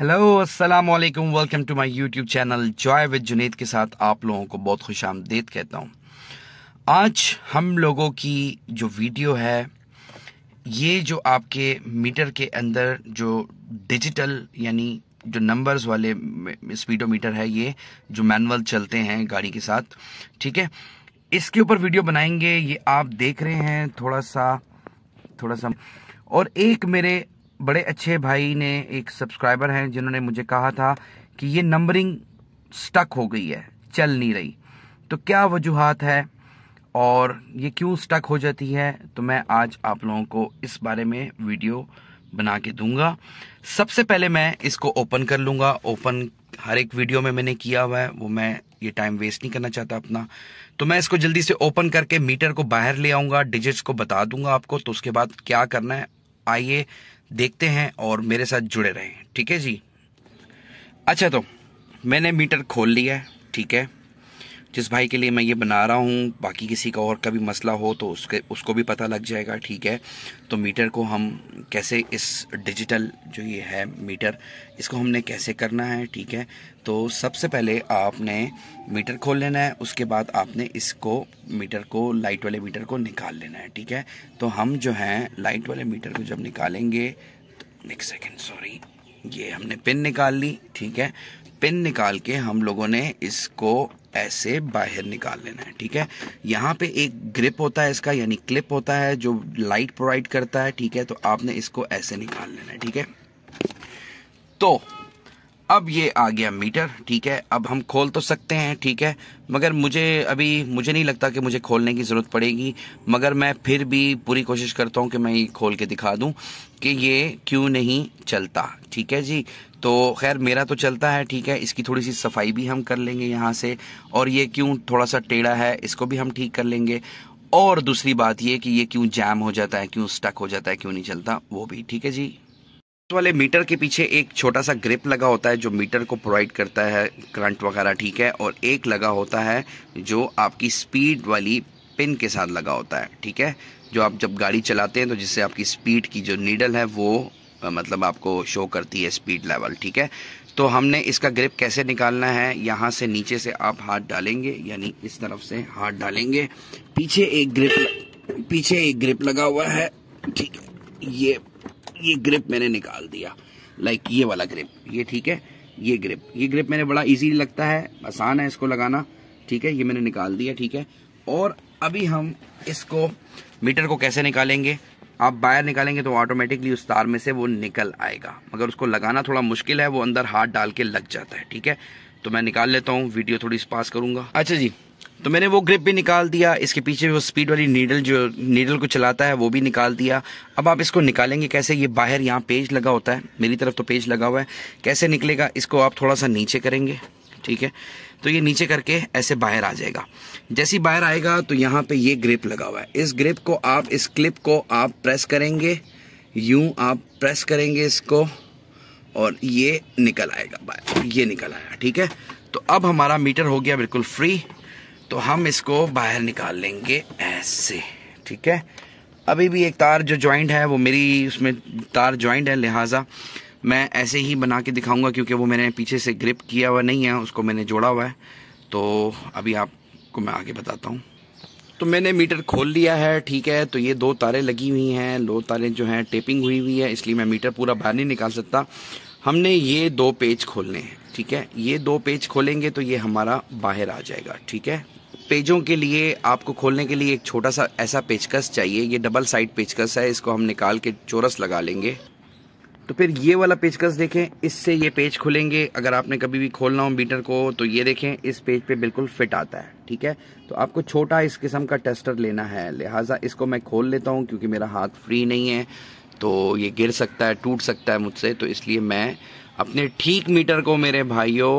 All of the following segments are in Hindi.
हेलो अस्सलाम वालेकुम welcome to my YouTube channel joy with Junaid के साथ आप लोगों को बहुत खुश आमदेद कहता हूँ आज हम लोगों की जो वीडियो है ये जो आपके मीटर के अंदर जो डिजिटल यानी जो नंबर्स वाले स्पीडोमीटर है ये जो मैनुअल चलते हैं गाड़ी के साथ ठीक है इसके ऊपर वीडियो बनाएंगे ये आप देख रहे हैं थोड़ा सा थोड़ा सा और एक मेरे बड़े अच्छे भाई ने एक सब्सक्राइबर हैं जिन्होंने मुझे कहा था कि ये नंबरिंग स्टक हो गई है चल नहीं रही तो क्या वजूहत है और ये क्यों स्टक हो जाती है तो मैं आज आप लोगों को इस बारे में वीडियो बना के दूंगा सबसे पहले मैं इसको ओपन कर लूँगा ओपन हर एक वीडियो में मैंने किया हुआ है वो मैं ये टाइम वेस्ट नहीं करना चाहता अपना तो मैं इसको जल्दी से ओपन करके मीटर को बाहर ले आऊँगा डिजिट्स को बता दूंगा आपको तो उसके बाद क्या करना है आइए देखते हैं और मेरे साथ जुड़े रहें ठीक है जी अच्छा तो मैंने मीटर खोल लिया है ठीक है जिस भाई के लिए मैं ये बना रहा हूँ बाकी किसी का और का भी मसला हो तो उसके उसको भी पता लग जाएगा ठीक है तो मीटर को हम कैसे इस डिजिटल जो ये है मीटर इसको हमने कैसे करना है ठीक है तो सबसे पहले आपने मीटर खोल लेना है उसके बाद आपने इसको मीटर को लाइट वाले मीटर को निकाल लेना है ठीक है तो हम जो हैं लाइट वाले मीटर को जब निकालेंगे तो एक सेकेंड सॉरी ये हमने पिन निकाल ली ठीक है पिन निकाल के हम लोगों ने इसको ऐसे बाहर निकाल लेना है ठीक है यहाँ पे एक ग्रिप होता है इसका यानी क्लिप होता है जो लाइट प्रोवाइड करता है ठीक है तो आपने इसको ऐसे निकाल लेना है ठीक है तो अब ये आ गया मीटर ठीक है अब हम खोल तो सकते हैं ठीक है मगर मुझे अभी मुझे नहीं लगता कि मुझे खोलने की ज़रूरत पड़ेगी मगर मैं फिर भी पूरी कोशिश करता हूँ कि मैं ये खोल के दिखा दूँ कि ये क्यों नहीं चलता ठीक है जी तो खैर मेरा तो चलता है ठीक है इसकी थोड़ी सी सफाई भी हम कर लेंगे यहाँ से और ये क्यों थोड़ा सा टेढ़ा है इसको भी हम ठीक कर लेंगे और दूसरी बात ये कि ये क्यों जैम हो जाता है क्यों स्टक हो जाता है क्यों नहीं चलता वो भी ठीक है जी वाले मीटर के पीछे एक छोटा सा ग्रिप लगा होता है जो मीटर को प्रोवाइड करता है करंट वगैरह ठीक है और एक लगा होता है जो आपकी स्पीड वाली पिन के साथ लगा होता है ठीक है जो आप जब गाड़ी चलाते हैं तो जिससे आपकी स्पीड की जो नीडल है वो मतलब आपको शो करती है स्पीड लेवल ठीक है तो हमने इसका ग्रिप कैसे निकालना है यहाँ से नीचे से आप हाथ डालेंगे यानी इस तरफ से हाथ डालेंगे पीछे एक ग्रिप पीछे एक ग्रिप लगा हुआ है ठीक है ये ये ग्रिप मैंने निकाल दिया लाइक ये वाला ग्रिप ये ठीक है ये ग्रिप ये ग्रिप मैंने बड़ा इजी लगता है आसान है इसको लगाना ठीक है ये मैंने निकाल दिया ठीक है और अभी हम इसको मीटर को कैसे निकालेंगे आप बाहर निकालेंगे तो ऑटोमेटिकली उस तार में से वो निकल आएगा मगर उसको लगाना थोड़ा मुश्किल है वो अंदर हाथ डाल के लग जाता है ठीक है तो मैं निकाल लेता हूँ वीडियो थोड़ी पास करूंगा अच्छा जी तो मैंने वो ग्रिप भी निकाल दिया इसके पीछे वो स्पीड वाली नीडल जो नीडल को चलाता है वो भी निकाल दिया अब आप इसको निकालेंगे कैसे ये बाहर यहाँ पेज लगा होता है मेरी तरफ तो पेज लगा हुआ है कैसे निकलेगा इसको आप थोड़ा सा नीचे करेंगे ठीक है तो ये नीचे करके ऐसे बाहर आ जाएगा जैसे बाहर आएगा तो यहाँ पे ये ग्रिप लगा हुआ है इस ग्रिप को आप इस क्लिप को आप प्रेस करेंगे यूं आप प्रेस करेंगे इसको और ये निकल आएगा बाहर ये निकल आया ठीक है तो अब हमारा मीटर हो गया बिल्कुल फ्री तो हम इसको बाहर निकाल लेंगे ऐसे ठीक है अभी भी एक तार जो ज्वाइंट है वो मेरी उसमें तार ज्वाइंट है लिहाजा मैं ऐसे ही बना के दिखाऊंगा क्योंकि वो मैंने पीछे से ग्रिप किया हुआ नहीं है उसको मैंने जोड़ा हुआ है तो अभी आपको मैं आगे बताता हूँ तो मैंने मीटर खोल लिया है ठीक है तो ये दो तारें लगी हुई हैं दो तारें जो हैं टेपिंग हुई हुई है इसलिए मैं मीटर पूरा बाहर नहीं निकाल सकता हमने ये दो पेज खोलने हैं ठीक है ये दो पेज खोलेंगे तो ये हमारा बाहर आ जाएगा ठीक है पेजों के लिए आपको खोलने के लिए एक छोटा सा ऐसा पेचकस चाहिए ये डबल साइड पेचकस है इसको हम निकाल के चोरस लगा लेंगे तो फिर ये वाला पेचकस देखें इससे ये पेज खुलेंगे अगर आपने कभी भी खोलना हो बीटर को तो ये देखें इस पेज पे बिल्कुल फिट आता है ठीक है तो आपको छोटा इस किस्म का टेस्टर लेना है लिहाजा इसको मैं खोल लेता हूँ क्योंकि मेरा हाथ फ्री नहीं है तो ये गिर सकता है टूट सकता है मुझसे तो इसलिए मैं अपने ठीक मीटर को मेरे भाइयों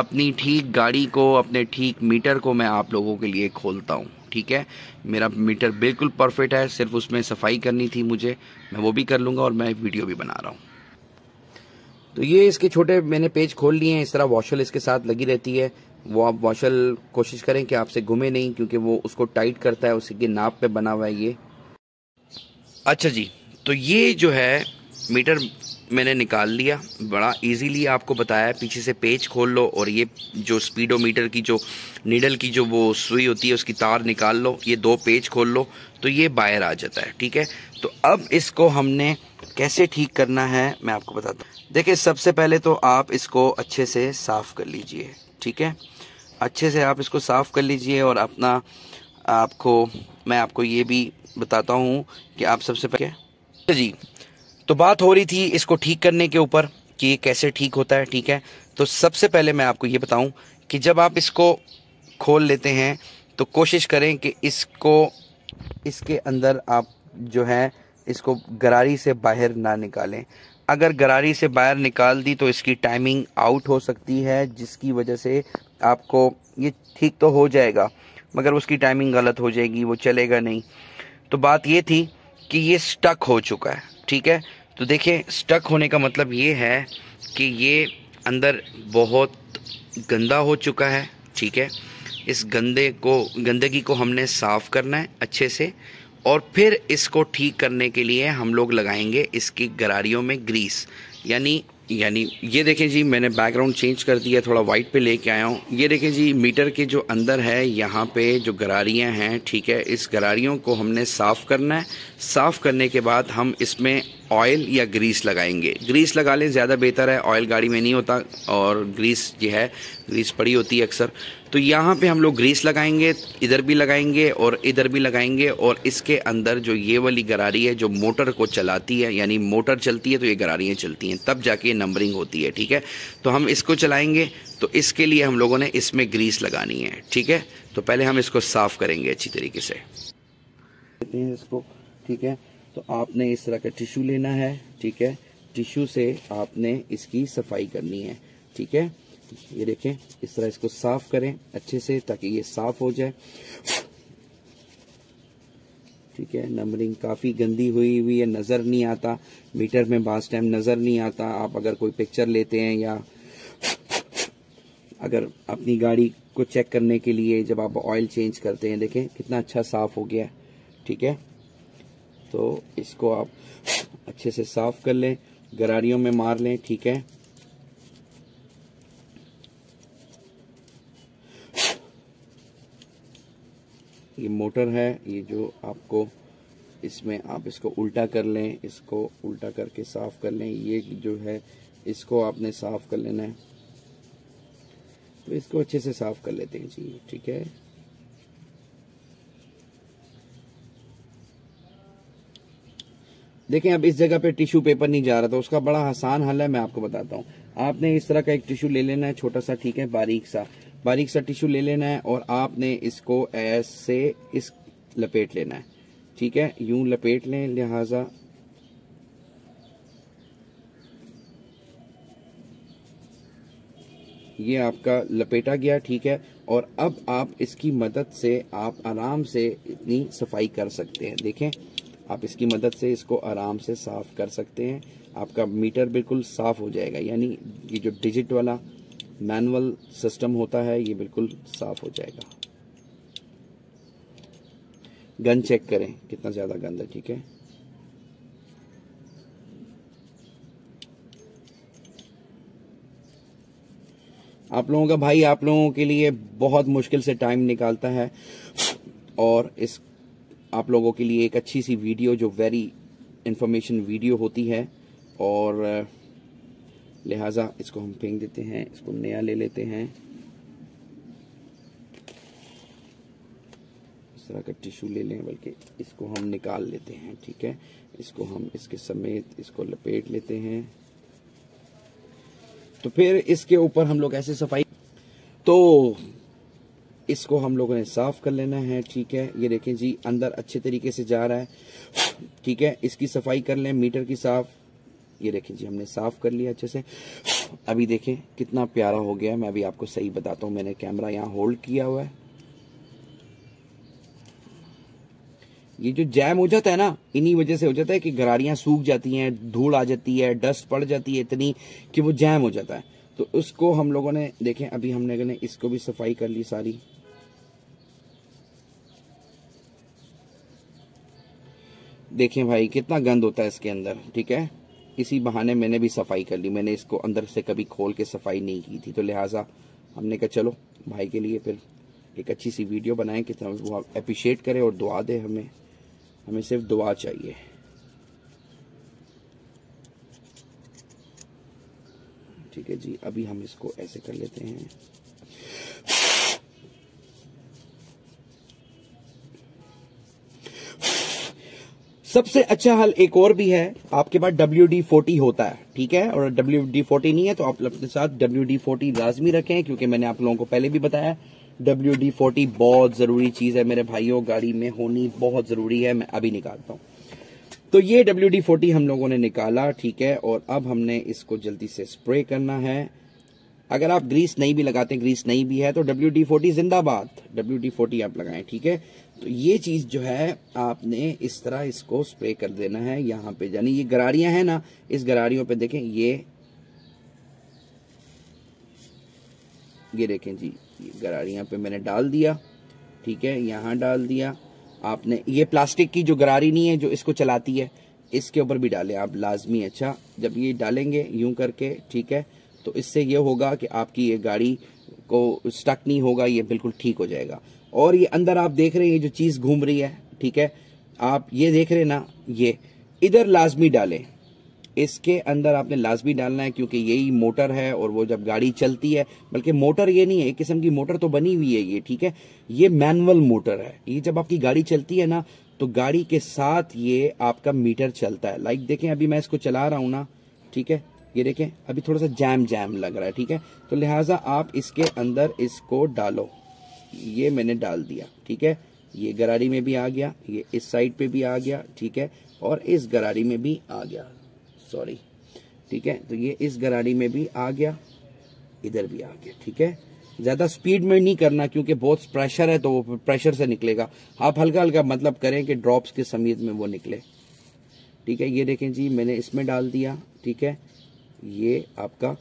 अपनी ठीक गाड़ी को अपने ठीक मीटर को मैं आप लोगों के लिए खोलता हूँ ठीक है मेरा मीटर बिल्कुल परफेक्ट है सिर्फ उसमें सफाई करनी थी मुझे मैं वो भी कर लूँगा और मैं वीडियो भी बना रहा हूँ तो ये इसके छोटे मैंने पेज खोल लिए हैं इस तरह वॉशल इसके साथ लगी रहती है वो आप वॉशल कोशिश करें कि आपसे घुमे नहीं क्योंकि वो उसको टाइट करता है उसी के नाप पे बना हुआ है ये अच्छा जी तो ये जो है मीटर मैंने निकाल लिया बड़ा इजीली आपको बताया पीछे से पेज खोल लो और ये जो स्पीडोमीटर की जो नीडल की जो वो सुई होती है उसकी तार निकाल लो ये दो पेज खोल लो तो ये बाहर आ जाता है ठीक है तो अब इसको हमने कैसे ठीक करना है मैं आपको बताता हूँ देखिए सबसे पहले तो आप इसको अच्छे से साफ़ कर लीजिए ठीक है अच्छे से आप इसको साफ़ कर लीजिए और अपना आपको मैं आपको ये भी बताता हूँ कि आप सबसे पहले जी तो बात हो रही थी इसको ठीक करने के ऊपर कि ये कैसे ठीक होता है ठीक है तो सबसे पहले मैं आपको ये बताऊं कि जब आप इसको खोल लेते हैं तो कोशिश करें कि इसको इसके अंदर आप जो है इसको गरारी से बाहर ना निकालें अगर गरारी से बाहर निकाल दी तो इसकी टाइमिंग आउट हो सकती है जिसकी वजह से आपको ये ठीक तो हो जाएगा मगर उसकी टाइमिंग गलत हो जाएगी वो चलेगा नहीं तो बात ये थी कि ये स्टक हो चुका है ठीक है तो देखिए स्टक होने का मतलब ये है कि ये अंदर बहुत गंदा हो चुका है ठीक है इस गंदे को गंदगी को हमने साफ़ करना है अच्छे से और फिर इसको ठीक करने के लिए हम लोग लगाएंगे इसकी गरारियों में ग्रीस यानी यानी ये देखें जी मैंने बैकग्राउंड चेंज कर दिया थोड़ा वाइट पे लेके आया हूँ ये देखें जी मीटर के जो अंदर है यहाँ पे जो गरारियाँ हैं ठीक है इस गरारियों को हमने साफ़ करना है साफ़ करने के बाद हम इसमें ऑयल या ग्रीस लगाएंगे ग्रीस लगा लें ज़्यादा बेहतर है ऑयल गाड़ी में नहीं होता और ग्रीस जो है ग्रीस पड़ी होती है अक्सर तो यहाँ पे हम लोग ग्रीस लगाएंगे इधर भी लगाएंगे और इधर भी लगाएंगे और इसके अंदर जो ये वाली गरारी है जो मोटर को चलाती है यानी मोटर चलती है तो ये गरारियाँ चलती हैं तब जाके नंबरिंग होती है ठीक है तो हम इसको चलाएंगे तो इसके लिए हम लोगों ने इसमें ग्रीस लगानी है ठीक है तो पहले हम इसको साफ़ करेंगे अच्छी तरीके से इसको ठीक है तो आपने इस तरह का टिश्यू लेना है ठीक है टिश्यू से आपने इसकी सफाई करनी है ठीक है ये देखें इस तरह इसको साफ करें अच्छे से ताकि ये साफ हो जाए ठीक है नंबरिंग काफ़ी गंदी हुई हुई है नज़र नहीं आता मीटर में बास टाइम नज़र नहीं आता आप अगर कोई पिक्चर लेते हैं या अगर अपनी गाड़ी को चेक करने के लिए जब आप ऑयल चेंज करते हैं देखें कितना अच्छा साफ हो गया ठीक है तो इसको आप अच्छे से साफ कर लें गरारियों में मार लें ठीक है ये मोटर है ये जो आपको इसमें आप इसको उल्टा कर लें इसको उल्टा करके साफ कर लें ये जो है इसको आपने साफ कर लेना है तो इसको अच्छे से साफ कर लेते हैं जी ठीक है देखें अब इस जगह पे टिश्यू पेपर नहीं जा रहा था उसका बड़ा आसान हल है मैं आपको बताता हूँ आपने इस तरह का एक टिश्यू ले लेना है छोटा सा ठीक है बारीक सा बारीक सा टिश्यू ले लेना है और आपने इसको ऐसे इस लपेट लेना है ठीक है यूं लपेट लें लिहाजा ये आपका लपेटा गया ठीक है और अब आप इसकी मदद से आप आराम से इतनी सफाई कर सकते हैं देखें आप इसकी मदद से इसको आराम से साफ कर सकते हैं आपका मीटर बिल्कुल साफ हो जाएगा यानी ये जो डिजिट वाला मैनुअल सिस्टम होता है ये बिल्कुल साफ हो जाएगा गन चेक करें कितना ज़्यादा गंद है ठीक है आप लोगों का भाई आप लोगों के लिए बहुत मुश्किल से टाइम निकालता है और इस आप लोगों के लिए एक अच्छी सी वीडियो जो वेरी इन्फॉर्मेशन वीडियो होती है और लिहाजा इसको हम फेंक देते हैं इसको नया ले लेते हैं इस तरह का टिश्यू ले लें बल्कि इसको हम निकाल लेते हैं ठीक है इसको हम इसके समेत इसको लपेट लेते हैं तो फिर इसके ऊपर हम लोग ऐसे सफाई तो इसको हम लोगों ने साफ कर लेना है ठीक है ये देखें जी अंदर अच्छे तरीके से जा रहा है ठीक है इसकी सफाई कर लें मीटर की साफ ये देखें जी हमने साफ कर लिया अच्छे से अभी देखें कितना प्यारा हो गया मैं अभी आपको सही बताता हूँ मैंने कैमरा यहाँ होल्ड किया हुआ है ये जो जैम हो जाता है ना इन्हीं वजह से हो जाता है कि गरारियां सूख जाती हैं धूल आ जाती है डस्ट पड़ जाती है इतनी कि वो जैम हो जाता है तो उसको हम लोगों ने देखें अभी हमने इसको भी सफाई कर ली सारी देखें भाई कितना गंद होता है इसके अंदर ठीक है इसी बहाने मैंने भी सफाई कर ली मैंने इसको अंदर से कभी खोल के सफाई नहीं की थी तो लिहाजा हमने कहा चलो भाई के लिए फिर एक अच्छी सी वीडियो बनाएं कि वो अप्रिशिएट करें और दुआ दें हमें हमें सिर्फ दुआ चाहिए ठीक है जी अभी हम इसको ऐसे कर लेते हैं सबसे अच्छा हल एक और भी है आपके पास डब्ल्यू डी फोर्टी होता है ठीक है और डब्ल्यू डी फोर्टी नहीं है तो आप अपने साथ डब्ल्यू डी फोर्टी लाजमी रखें क्योंकि मैंने आप लोगों को पहले भी बताया डब्ल्यू डी फोर्टी बहुत जरूरी चीज है मेरे भाइयों गाड़ी में होनी बहुत जरूरी है मैं अभी निकालता हूँ तो ये डब्ल्यू डी फोर्टी हम लोगों ने निकाला ठीक है और अब हमने इसको जल्दी से स्प्रे करना है अगर आप ग्रीस नहीं भी लगाते ग्रीस नहीं भी है तो डब्ल्यू डी फोर्टी जिंदाबाद डब्ल्यू डी फोर्टी आप लगाएं ठीक है तो ये चीज जो है आपने इस तरह इसको स्प्रे कर देना है यहाँ पे यानी ये गरारियां हैं ना इस गरारियों पे देखें ये ये देखें जी ये गरारियां पे मैंने डाल दिया ठीक है यहाँ डाल दिया आपने ये प्लास्टिक की जो गरारी नहीं है जो इसको चलाती है इसके ऊपर भी डालें आप लाजमी अच्छा जब ये डालेंगे यूं करके ठीक है तो इससे ये होगा कि आपकी ये गाड़ी को स्टक नहीं होगा ये बिल्कुल ठीक हो जाएगा और ये अंदर आप देख रहे हैं ये जो चीज़ घूम रही है ठीक है आप ये देख रहे हैं ना ये इधर लाजमी डालें इसके अंदर आपने लाजमी डालना है क्योंकि यही मोटर है और वो जब गाड़ी चलती है बल्कि मोटर ये नहीं है एक किस्म की मोटर तो बनी हुई है ये ठीक है ये मैनुअल मोटर है ये जब आपकी गाड़ी चलती है ना तो गाड़ी के साथ ये आपका मीटर चलता है लाइक देखें अभी मैं इसको चला रहा हूं ना ठीक है ये देखें अभी थोड़ा सा जैम जैम लग रहा है ठीक है तो लिहाजा आप इसके अंदर इसको डालो ये मैंने डाल दिया ठीक है ये गरारी में भी आ गया ये इस साइड पे भी आ गया ठीक है और इस गरारी में भी आ गया सॉरी ठीक है तो ये इस गरारी में भी आ गया इधर भी आ गया ठीक है ज़्यादा स्पीड में नहीं करना क्योंकि बहुत प्रेशर है तो वो प्रेशर से निकलेगा आप हल्का हल्का मतलब करें कि ड्रॉप्स के समीत में वो निकले ठीक है ये देखें जी मैंने इसमें डाल दिया ठीक है ये आपका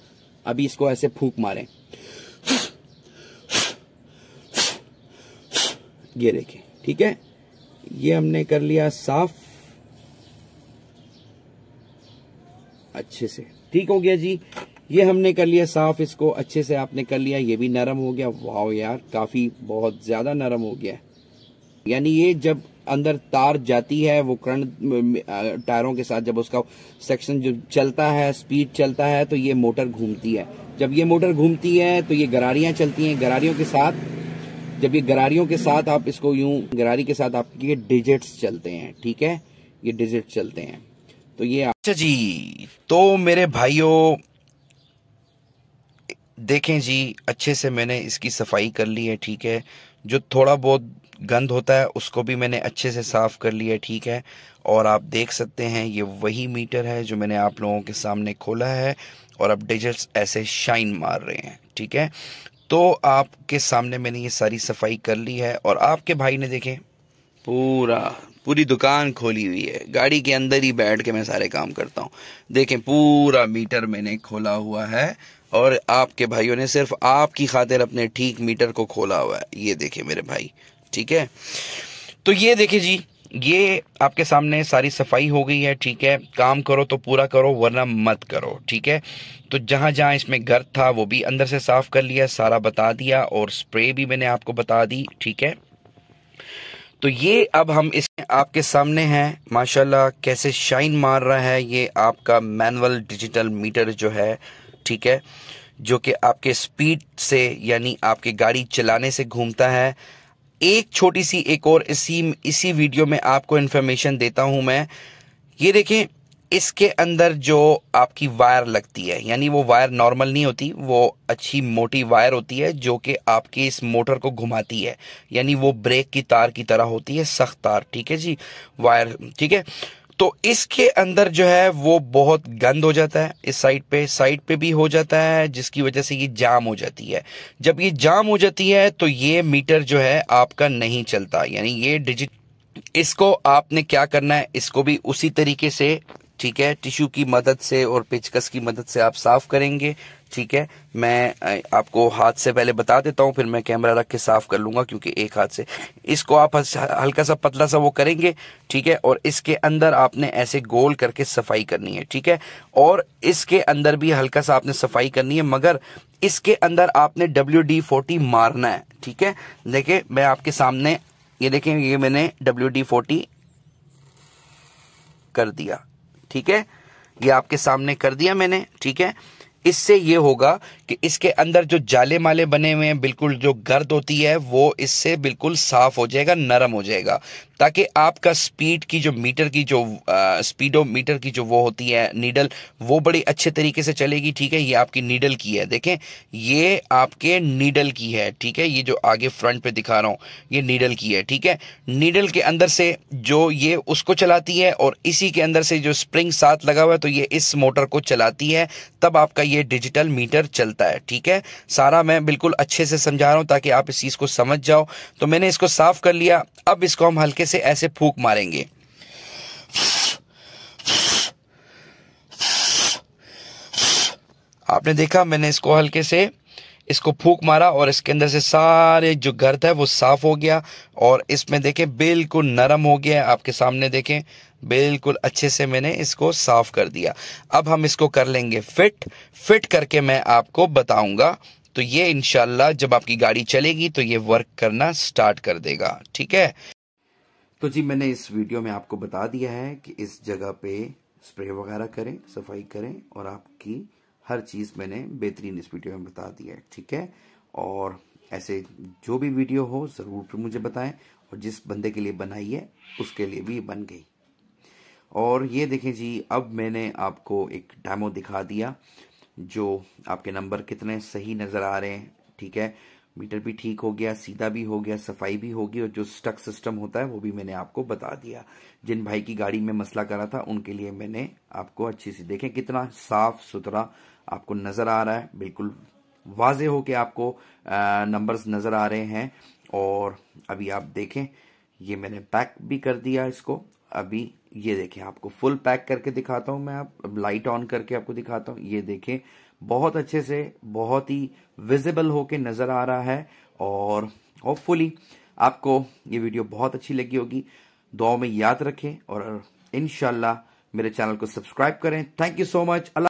अभी इसको ऐसे फूक मारें ये देखें ठीक है ये हमने कर लिया साफ अच्छे से ठीक हो गया जी ये हमने कर लिया साफ इसको अच्छे से आपने कर लिया ये भी नरम हो गया वाह यार काफी बहुत ज्यादा नरम हो गया यानी ये जब अंदर तार जाती है वो करंट टायरों के साथ जब उसका सेक्शन जो चलता है स्पीड चलता है तो ये मोटर घूमती है जब ये मोटर घूमती है तो ये गरारियां चलती हैं गरारियों के साथ जब ये गरारियों के साथ आप इसको यूं गरारी के साथ आपके डिजिट्स चलते हैं ठीक है ये डिजिट चलते हैं तो ये अच्छा जी तो मेरे भाइयों देखें जी अच्छे से मैंने इसकी सफाई कर ली है ठीक है जो थोड़ा बहुत गंद होता है उसको भी मैंने अच्छे से साफ़ कर लिया ठीक है और आप देख सकते हैं ये वही मीटर है जो मैंने आप लोगों के सामने खोला है और अब डिजिट्स ऐसे शाइन मार रहे हैं ठीक है तो आपके सामने मैंने ये सारी सफाई कर ली है और आपके भाई ने देखे पूरा पूरी दुकान खोली हुई है गाड़ी के अंदर ही बैठ के मैं सारे काम करता हूँ देखें पूरा मीटर मैंने खोला हुआ है और आपके भाइयों ने सिर्फ आपकी खातिर अपने ठीक मीटर को खोला हुआ है ये देखें मेरे भाई ठीक है तो ये देखिए जी ये आपके सामने सारी सफाई हो गई है ठीक है काम करो तो पूरा करो वरना मत करो ठीक है तो जहाँ जहाँ इसमें गर्द था वो भी अंदर से साफ कर लिया सारा बता दिया और स्प्रे भी मैंने आपको बता दी ठीक है तो ये अब हम इसमें आपके सामने है माशाल्लाह कैसे शाइन मार रहा है ये आपका मैनुअल डिजिटल मीटर जो है ठीक है जो कि आपके स्पीड से यानी आपके गाड़ी चलाने से घूमता है एक छोटी सी एक और इसी इसी वीडियो में आपको इन्फॉर्मेशन देता हूं मैं ये देखें इसके अंदर जो आपकी वायर लगती है यानी वो वायर नॉर्मल नहीं होती वो अच्छी मोटी वायर होती है जो कि आपके इस मोटर को घुमाती है यानी वो ब्रेक की तार की तरह होती है सख्त तार ठीक है जी वायर ठीक है तो इसके अंदर जो है वो बहुत गंद हो जाता है इस साइड पे साइड पे भी हो जाता है जिसकी वजह से ये जाम हो जाती है जब ये जाम हो जाती है तो ये मीटर जो है आपका नहीं चलता यानी ये डिजिट इसको आपने क्या करना है इसको भी उसी तरीके से ठीक है टिश्यू की मदद से और पेचकस की मदद से आप साफ करेंगे ठीक है मैं आपको हाथ से पहले बता देता हूं फिर मैं कैमरा रख के साफ कर लूंगा क्योंकि एक हाथ से इसको आप हल्का सा पतला सा वो करेंगे ठीक है और इसके अंदर आपने ऐसे गोल करके सफाई करनी है ठीक है और इसके अंदर भी हल्का सा आपने सफाई करनी है मगर इसके अंदर आपने डब्ल्यू डी फोर्टी मारना है ठीक है देखिये मैं आपके सामने ये देखें ये मैंने डब्ल्यू डी फोर्टी कर दिया ठीक है ये आपके सामने कर दिया मैंने ठीक है इससे ये होगा कि इसके अंदर जो जाले माले बने हुए हैं बिल्कुल जो गर्द होती है वो इससे बिल्कुल साफ हो जाएगा नरम हो जाएगा ताकि आपका स्पीड की जो मीटर की जो स्पीडो मीटर की जो वो होती है नीडल वो बड़ी अच्छे तरीके से चलेगी ठीक है ये आपकी नीडल की है देखें ये आपके नीडल की है ठीक है ये जो आगे फ्रंट पे दिखा रहा हूँ ये नीडल की है ठीक है नीडल के अंदर से जो ये उसको चलाती है और इसी के अंदर से जो स्प्रिंग साथ लगा हुआ है तो ये इस मोटर को चलाती है तब आपका ये डिजिटल मीटर चलता चलता है ठीक है सारा मैं बिल्कुल अच्छे से समझा रहा हूँ ताकि आप इस चीज़ को समझ जाओ तो मैंने इसको साफ कर लिया अब इसको हम हल्के से ऐसे फूक मारेंगे आपने देखा मैंने इसको हल्के से इसको फूक मारा और इसके अंदर से सारे जो गर्द है वो साफ हो गया और इसमें देखें बिल्कुल नरम हो गया आपके सामने देखें बिल्कुल अच्छे से मैंने इसको साफ कर दिया अब हम इसको कर लेंगे फिट फिट करके मैं आपको बताऊंगा तो ये इनशाला जब आपकी गाड़ी चलेगी तो ये वर्क करना स्टार्ट कर देगा ठीक है तो जी मैंने इस वीडियो में आपको बता दिया है कि इस जगह पे स्प्रे वगैरह करें सफाई करें और आपकी हर चीज़ मैंने बेहतरीन इस वीडियो में बता दिया है ठीक है और ऐसे जो भी वीडियो हो ज़रूर मुझे बताएं और जिस बंदे के लिए बनाई है उसके लिए भी बन गई और ये देखें जी अब मैंने आपको एक डेमो दिखा दिया जो आपके नंबर कितने सही नज़र आ रहे हैं ठीक है मीटर भी ठीक हो गया सीधा भी हो गया सफाई भी होगी और जो स्टक सिस्टम होता है वो भी मैंने आपको बता दिया जिन भाई की गाड़ी में मसला करा था उनके लिए मैंने आपको अच्छी सी देखें कितना साफ सुथरा आपको नज़र आ रहा है बिल्कुल वाजे हो के आपको नंबर्स नज़र आ रहे हैं और अभी आप देखें ये मैंने पैक भी कर दिया इसको अभी ये देखें आपको फुल पैक करके दिखाता हूं मैं आप लाइट ऑन करके आपको दिखाता हूं ये देखें बहुत अच्छे से बहुत ही विजिबल होके नजर आ रहा है और होपफुली आपको ये वीडियो बहुत अच्छी लगी होगी दुआ में याद रखें और इनशाला मेरे चैनल को सब्सक्राइब करें thank you so much Allah